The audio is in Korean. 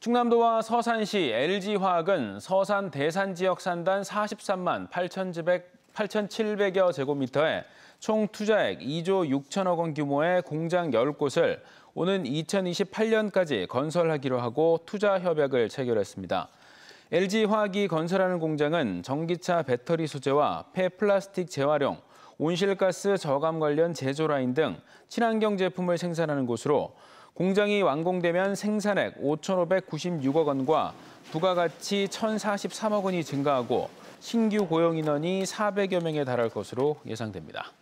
충남도와 서산시 LG화학은 서산 대산 지역 산단 43만 8,700여 제곱미터에 총 투자액 2조 6천억 원 규모의 공장 10곳을 오는 2028년까지 건설하기로 하고 투자 협약을 체결했습니다. LG화학이 건설하는 공장은 전기차 배터리 소재와 폐플라스틱 재활용, 온실가스 저감 관련 제조 라인 등 친환경 제품을 생산하는 곳으로 공장이 완공되면 생산액 5,596억 원과 부가가치 1,043억 원이 증가하고 신규 고용 인원이 400여 명에 달할 것으로 예상됩니다.